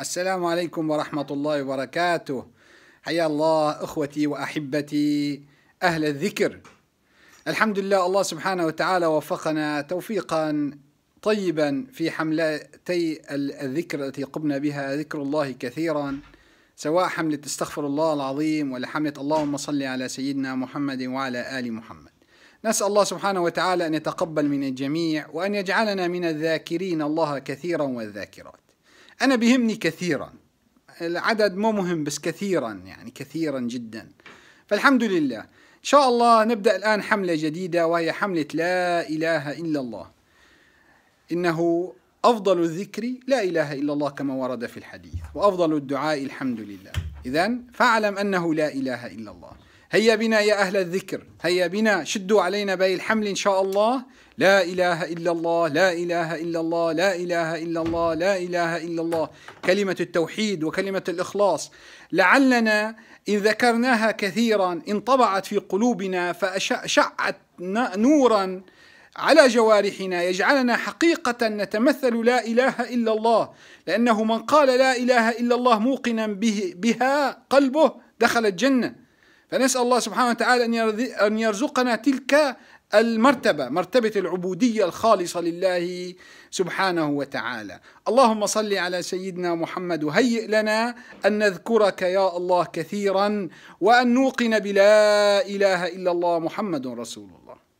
السلام عليكم ورحمة الله وبركاته حيا الله أخوتي وأحبتي أهل الذكر الحمد لله الله سبحانه وتعالى وفقنا توفيقا طيبا في حملتي الذكر التي قمنا بها ذكر الله كثيرا سواء حملة استغفر الله العظيم ولا حملة اللهم صل على سيدنا محمد وعلى آل محمد نسأل الله سبحانه وتعالى أن يتقبل من الجميع وأن يجعلنا من الذاكرين الله كثيرا والذاكرات أنا بيهمني كثيرا العدد مو مهم بس كثيرا يعني كثيرا جدا فالحمد لله إن شاء الله نبدأ الآن حملة جديدة وهي حملة لا إله إلا الله إنه أفضل الذكر لا إله إلا الله كما ورد في الحديث وأفضل الدعاء الحمد لله إذا فاعلم أنه لا إله إلا الله هيا بنا يا أهل الذكر هيا بنا شدوا علينا باي الحمل إن شاء الله لا إله إلا الله لا إله إلا الله لا إله إلا الله لا إله إلا الله كلمة التوحيد وكلمة الإخلاص لعلنا إن ذكرناها كثيرا انطبعت في قلوبنا فأشعت نورا على جوارحنا يجعلنا حقيقة نتمثل لا إله إلا الله لأنه من قال لا إله إلا الله موقنا به بها قلبه دخل الجنة فنسأل الله سبحانه وتعالى أن يرزقنا تلك المرتبة مرتبة العبودية الخالصة لله سبحانه وتعالى اللهم صل على سيدنا محمد وهيئ لنا أن نذكرك يا الله كثيرا وأن نوقن بلا إله إلا الله محمد رسول الله